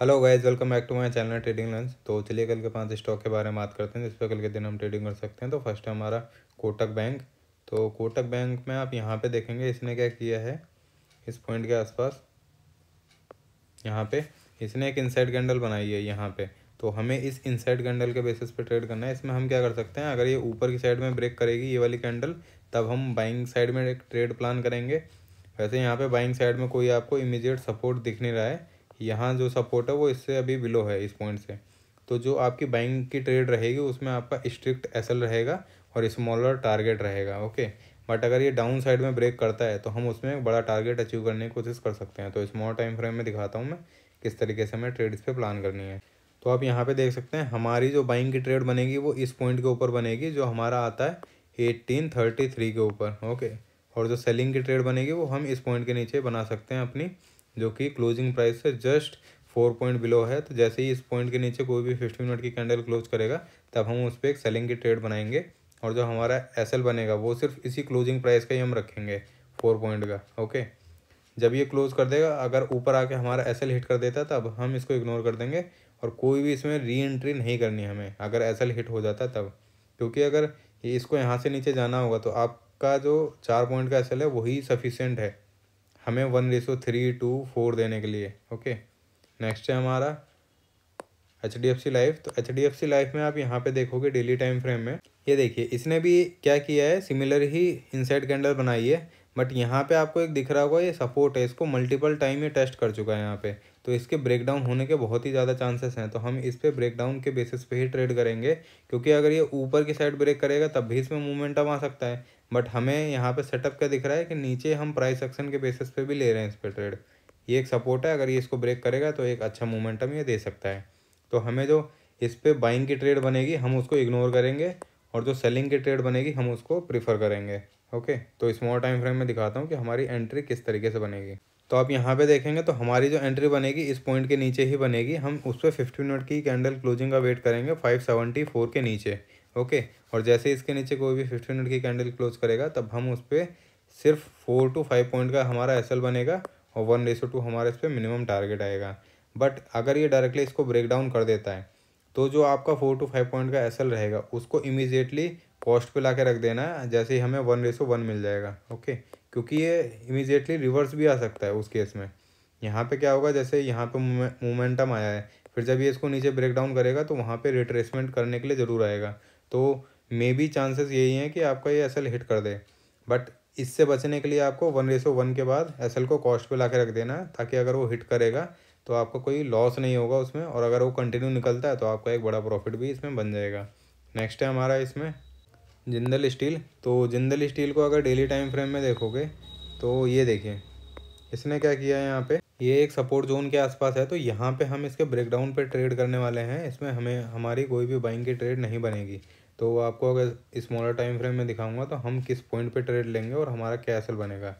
hello guys welcome back to my channel trading lunch तो चलिए कल के पांच स्टॉक के बारे में बात करते हैं जिस पर कल के दिन हम ट्रेडिंग कर सकते हैं तो फर्स्ट है हमारा कोटक बैंक तो कोटक बैंक में आप यहाँ पे देखेंगे इसने क्या किया है इस पॉइंट के आसपास यहाँ पे इसने एक इनसाइड कैंडल बनाई है यहाँ पर तो हमें इस इनसाइड कैंडल के बेसिस पर ट्रेड करना है इसमें हम क्या कर सकते हैं अगर ये ऊपर की साइड में ब्रेक करेगी ये वाली कैंडल तब हम बाइंग साइड में एक ट्रेड प्लान करेंगे वैसे यहाँ पर बाइंग साइड में कोई आपको इमीजिएट सपोर्ट दिख नहीं रहा है यहाँ जो सपोर्ट है वो इससे अभी बिलो है इस पॉइंट से तो जो आपकी बाइंग की ट्रेड रहेगी उसमें आपका स्ट्रिक्ट एसल रहेगा और स्मॉलर टारगेट रहेगा ओके बट अगर ये डाउन साइड में ब्रेक करता है तो हम उसमें बड़ा टारगेट अचीव करने की कोशिश कर सकते हैं तो स्मॉल टाइम फ्रेम में दिखाता हूँ मैं किस तरीके से हमें ट्रेड इस पर प्लान करनी है तो आप यहाँ पे देख सकते हैं हमारी जो बाइंग की ट्रेड बनेगी वो इस पॉइंट के ऊपर बनेगी जो हमारा आता है एट्टीन थर्टी थ्री के ऊपर ओके और जो सेलिंग की ट्रेड बनेगी वो हम इस पॉइंट के नीचे बना सकते हैं अपनी जो कि क्लोजिंग प्राइस से जस्ट फोर पॉइंट बिलो है तो जैसे ही इस पॉइंट के नीचे कोई भी फिफ्टी मिनट की कैंडल क्लोज करेगा तब हम उस पर एक सेलिंग की ट्रेड बनाएंगे और जो हमारा एस बनेगा वो सिर्फ इसी क्लोजिंग प्राइस का ही हम रखेंगे फोर पॉइंट का ओके जब ये क्लोज कर देगा अगर ऊपर आके हमारा एस हिट कर देता तब हम इसको इग्नोर कर देंगे और कोई भी इसमें री एंट्री नहीं करनी हमें अगर एस हिट हो जाता तब क्योंकि अगर इसको यहाँ से नीचे जाना होगा तो आपका जो चार पॉइंट का एस है वही सफिशेंट है हमें one ratio three two four देने के लिए ओके नेक्स्ट है हमारा H D F C life तो H D F C life में आप यहाँ पे देखोगे डेली टाइम फ्रेम में ये देखिए इसने भी क्या किया है सिमिलर ही इनसाइड कैंडल बनाई है बट यहाँ पे आपको एक दिख रहा होगा ये सपोर्ट है इसको मल्टीपल टाइम ये टेस्ट कर चुका है यहाँ पे तो इसके ब्रेकडाउन होने के बहुत ही ज़्यादा चांसेस हैं तो हम इस पर ब्रेकडाउन के बेसिस पे ही ट्रेड करेंगे क्योंकि अगर ये ऊपर की साइड ब्रेक करेगा तब भी इसमें मूवमेंटम आ सकता है बट हमें यहाँ पे सेटअप क्या दिख रहा है कि नीचे हम प्राइस एक्शन के बेसिस पे भी ले रहे हैं इस पर ट्रेड ये एक सपोर्ट है अगर ये इसको ब्रेक करेगा तो एक अच्छा मोमेंटम ये दे सकता है तो हमें जो इस पर बाइंग की ट्रेड बनेगी हम उसको इग्नोर करेंगे और जो सेलिंग की ट्रेड बनेगी हम उसको प्रीफर करेंगे ओके तो स्मॉल टाइम फ्रेम में दिखाता हूँ कि हमारी एंट्री किस तरीके से बनेगी तो आप यहाँ पे देखेंगे तो हमारी जो एंट्री बनेगी इस पॉइंट के नीचे ही बनेगी हम उस पर फिफ्टी मिनट की कैंडल क्लोजिंग का वेट करेंगे फाइव सेवेंटी फोर के नीचे ओके और जैसे इसके नीचे कोई भी फिफ्टी मिनट की कैंडल क्लोज करेगा तब हम उस पर सिर्फ फोर टू फाइव पॉइंट का हमारा एस बनेगा और वन रेसो टू हमारा इस पर मिनिमम टारगेट आएगा बट अगर ये डायरेक्टली इसको ब्रेक डाउन कर देता है तो जो आपका फोर टू फाइव पॉइंट का एस रहेगा उसको इमीजिएटली कॉस्ट पे ला के रख देना है जैसे ही हमें वन रेसो वन मिल जाएगा ओके क्योंकि ये इमीजिएटली रिवर्स भी आ सकता है उस केस में यहाँ पे क्या होगा जैसे यहाँ पे मोमेंटम आया है फिर जब ये इसको नीचे ब्रेक डाउन करेगा तो वहाँ पे रिट्रेसमेंट करने के लिए ज़रूर आएगा तो मे बी चांसेस यही हैं कि आपका ये एस हिट कर दे बट इससे बचने के लिए आपको वन रेसो वन के बाद एस को कॉस्ट पे ला के रख देना ताकि अगर वो हिट करेगा तो आपका कोई लॉस नहीं होगा उसमें और अगर वो कंटिन्यू निकलता है तो आपका एक बड़ा प्रॉफिट भी इसमें बन जाएगा नेक्स्ट है हमारा इसमें जिंदल स्टील तो जिंदल स्टील को अगर डेली टाइम फ्रेम में देखोगे तो ये देखिए इसने क्या किया है यहाँ पे ये एक सपोर्ट जोन के आसपास है तो यहाँ पे हम इसके ब्रेकडाउन पे ट्रेड करने वाले हैं इसमें हमें हमारी कोई भी बाइंग की ट्रेड नहीं बनेगी तो आपको अगर स्मॉलर टाइम फ्रेम में दिखाऊंगा तो हम किस पॉइंट पे ट्रेड लेंगे और हमारा क्या एसल बनेगा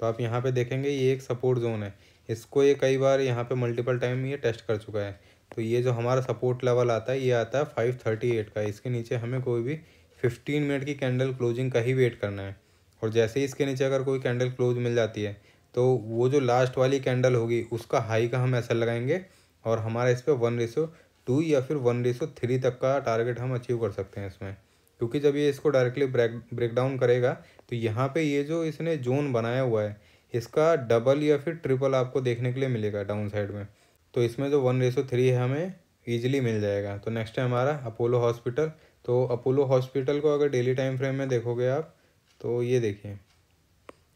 तो आप यहाँ पे देखेंगे ये एक सपोर्ट जोन है इसको ये कई बार यहाँ पे मल्टीपल टाइम ये टेस्ट कर चुका है तो ये जो हमारा सपोर्ट लेवल आता है ये आता है फाइव थर्टी एट का इसके नीचे हमें कोई भी फिफ्टीन मिनट की कैंडल क्लोजिंग का ही वेट करना है और जैसे ही इसके नीचे अगर कोई कैंडल क्लोज मिल जाती है तो वो जो लास्ट वाली कैंडल होगी उसका हाई का हम ऐसा लगाएंगे और हमारा इस पर वन रेसो टू या फिर वन रेसो थ्री तक का टारगेट हम अचीव कर सकते हैं इसमें क्योंकि जब ये इसको डायरेक्टली ब्रेक ब्रेक डाउन करेगा तो यहाँ पे ये जो इसने जोन बनाया हुआ है इसका डबल या फिर ट्रिपल आपको देखने के लिए मिलेगा डाउन साइड में तो इसमें जो वन रेसो थ्री है हमें ईजिली मिल जाएगा तो नेक्स्ट है हमारा अपोलो हॉस्पिटल तो अपोलो हॉस्पिटल को अगर डेली टाइम फ्रेम में देखोगे आप तो ये देखिए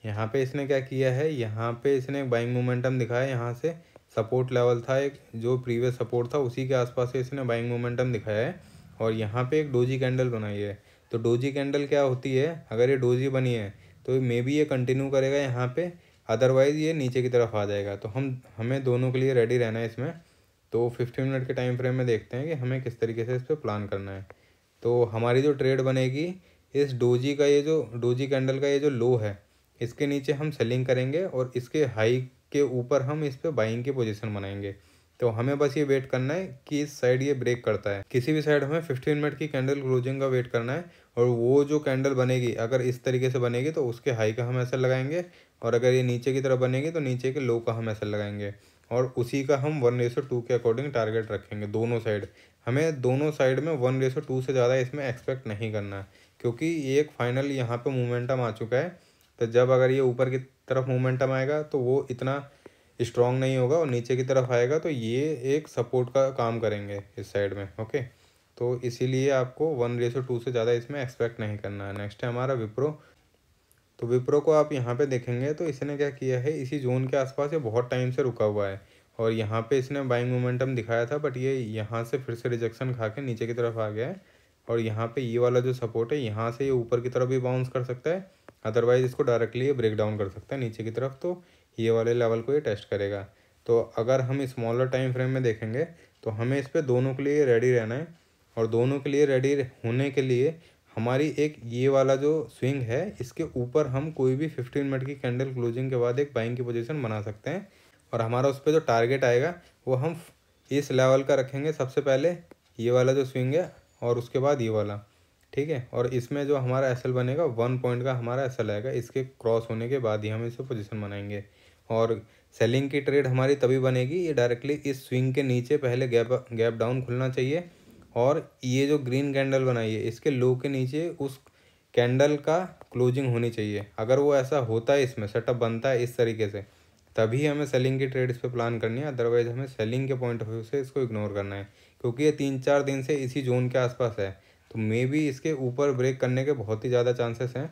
यहाँ पे इसने क्या किया है यहाँ पे इसने बाइंग मोमेंटम दिखाया यहाँ से सपोर्ट लेवल था एक जो प्रीवियस सपोर्ट था उसी के आसपास से इसने बाइंग मोमेंटम दिखाया है और यहाँ पे एक डोजी कैंडल बनाई है तो डोजी कैंडल क्या होती है अगर ये डोजी बनी है तो मे बी ये कंटिन्यू करेगा यहाँ पे अदरवाइज़ ये नीचे की तरफ आ जाएगा तो हम हमें दोनों के लिए रेडी रहना है इसमें तो फिफ्टी मिनट के टाइम फ्रेम में देखते हैं कि हमें किस तरीके से इस पर प्लान करना है तो हमारी जो ट्रेड बनेगी इस डोजी का ये जो डोजी कैंडल का ये जो लो है इसके नीचे हम सेलिंग करेंगे और इसके हाई के ऊपर हम इस पर बाइंग की पोजिशन बनाएंगे तो हमें बस ये वेट करना है कि इस साइड ये ब्रेक करता है किसी भी साइड हमें फिफ्टीन मिनट की कैंडल क्लोजिंग का वेट करना है और वो जो कैंडल बनेगी अगर इस तरीके से बनेगी तो उसके हाई का हम ऐसा लगाएंगे और अगर ये नीचे की तरफ बनेगी तो नीचे के लो का हम ऐसा लगाएंगे और उसी का हम वन रेसो टू के अकॉर्डिंग टारगेट रखेंगे दोनों साइड हमें दोनों साइड में वन रेसो टू से ज़्यादा इसमें एक्सपेक्ट नहीं करना है क्योंकि ये एक फाइनल यहाँ पर मोमेंटम आ चुका है तो जब अगर ये ऊपर की तरफ मोमेंटम आएगा तो वो इतना स्ट्रॉन्ग नहीं होगा और नीचे की तरफ आएगा तो ये एक सपोर्ट का काम करेंगे इस साइड में ओके तो इसीलिए आपको वन रेसो टू से ज़्यादा इसमें एक्सपेक्ट नहीं करना है नेक्स्ट है हमारा विप्रो तो विप्रो को आप यहाँ पे देखेंगे तो इसने क्या किया है इसी जोन के आसपास ये बहुत टाइम से रुका हुआ है और यहाँ पे इसने बाइंग मोमेंटम दिखाया था बट ये यहाँ से फिर से रिजेक्शन खा के नीचे की तरफ आ गया है और यहाँ पे ये वाला जो सपोर्ट है यहाँ से ये ऊपर की तरफ भी बाउंस कर सकता है अदरवाइज़ इसको डायरेक्टली ये ब्रेक डाउन कर सकता है नीचे की तरफ तो ये वाले लेवल को ये टेस्ट करेगा तो अगर हम स्मॉलर टाइम फ्रेम में देखेंगे तो हमें इस पर दोनों के लिए रेडी रहना है और दोनों के लिए रेडी होने के लिए हमारी एक ये वाला जो स्विंग है इसके ऊपर हम कोई भी फिफ्टीन मिनट की कैंडल क्लोजिंग के बाद एक बाइंग की पोजीशन बना सकते हैं और हमारा उस पर जो टारगेट आएगा वो हम इस लेवल का रखेंगे सबसे पहले ये वाला जो स्विंग है और उसके बाद ये वाला ठीक है और इसमें जो हमारा एसल बनेगा वन पॉइंट का हमारा एसल आएगा इसके क्रॉस होने के बाद ही हम इसे पोजीशन बनाएंगे और सेलिंग की ट्रेड हमारी तभी बनेगी ये डायरेक्टली इस स्विंग के नीचे पहले गैप गैप डाउन खुलना चाहिए और ये जो ग्रीन कैंडल बनाई है इसके लो के नीचे उस कैंडल का क्लोजिंग होनी चाहिए अगर वो ऐसा होता है इसमें सेटअप बनता है इस तरीके से तभी हमें सेलिंग की ट्रेड इस पर प्लान करनी है अदरवाइज हमें सेलिंग के पॉइंट ऑफ व्यू से इसको इग्नोर करना है क्योंकि ये तीन चार दिन से इसी जोन के आसपास है तो मे बी इसके ऊपर ब्रेक करने के बहुत ही ज़्यादा चांसेस हैं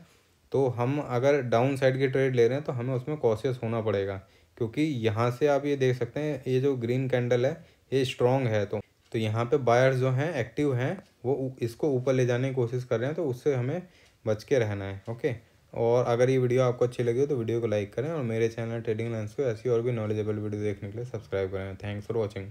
तो हम अगर डाउन साइड की ट्रेड ले रहे हैं तो हमें उसमें कॉशियस होना पड़ेगा क्योंकि यहाँ से आप ये देख सकते हैं ये जो ग्रीन कैंडल है ये स्ट्रॉन्ग है तो तो यहाँ पे बायर्स जो हैं एक्टिव हैं वो इसको ऊपर ले जाने की कोशिश कर रहे हैं तो उससे हमें बच के रहना है ओके और अगर ये वीडियो आपको अच्छी लगी हो तो वीडियो को लाइक करें और मेरे चैनल ट्रेडिंग लेंस को ऐसी और भी नॉलेजेबल वीडियो देखने के लिए सब्सक्राइब करें थैंक्स फॉर वॉचिंग